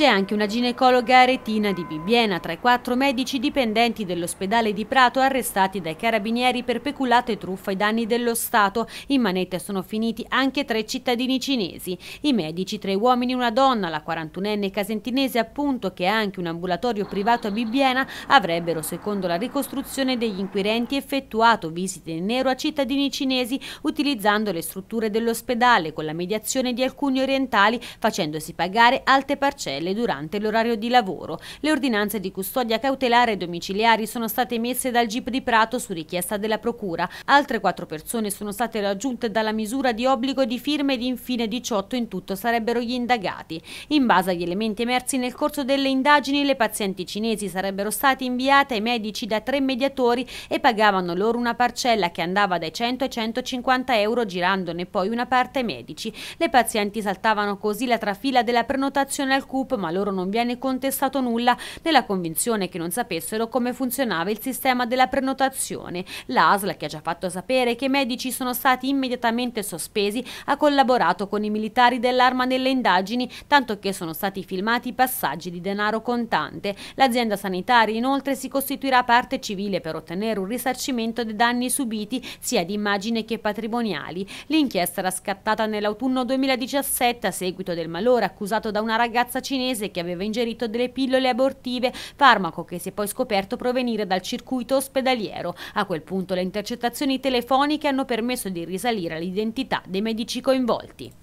C'è anche una ginecologa aretina di Bibbiena tra i quattro medici dipendenti dell'ospedale di Prato arrestati dai carabinieri per peculato e truffa ai danni dello Stato. In manette sono finiti anche tre cittadini cinesi. I medici, tre uomini e una donna, la 41enne casentinese appunto che ha anche un ambulatorio privato a Bibbiena, avrebbero secondo la ricostruzione degli inquirenti effettuato visite in nero a cittadini cinesi utilizzando le strutture dell'ospedale con la mediazione di alcuni orientali facendosi pagare alte parcelle tutele durante l'orario di lavoro. Le ordinanze di custodia cautelare e domiciliari sono state emesse dal GIP di Prato su richiesta della Procura. Altre quattro persone sono state raggiunte dalla misura di obbligo di firme ed infine 18 in tutto sarebbero gli indagati. In base agli elementi emersi nel corso delle indagini, le pazienti cinesi sarebbero state inviate ai medici da tre mediatori e pagavano loro una parcella che andava dai 100 ai 150 euro girandone poi una parte ai medici. Le pazienti saltavano così la trafila della prenotazione al CUP ma loro non viene contestato nulla nella convinzione che non sapessero come funzionava il sistema della prenotazione. L'ASL, che ha già fatto sapere che i medici sono stati immediatamente sospesi, ha collaborato con i militari dell'arma nelle indagini, tanto che sono stati filmati passaggi di denaro contante. L'azienda sanitaria inoltre si costituirà parte civile per ottenere un risarcimento dei danni subiti sia di immagine che patrimoniali. L'inchiesta era scattata nell'autunno 2017 a seguito del malore accusato da una ragazza cinese milanese che aveva ingerito delle pillole abortive, farmaco che si è poi scoperto provenire dal circuito ospedaliero. A quel punto le intercettazioni telefoniche hanno permesso di risalire all'identità dei medici coinvolti.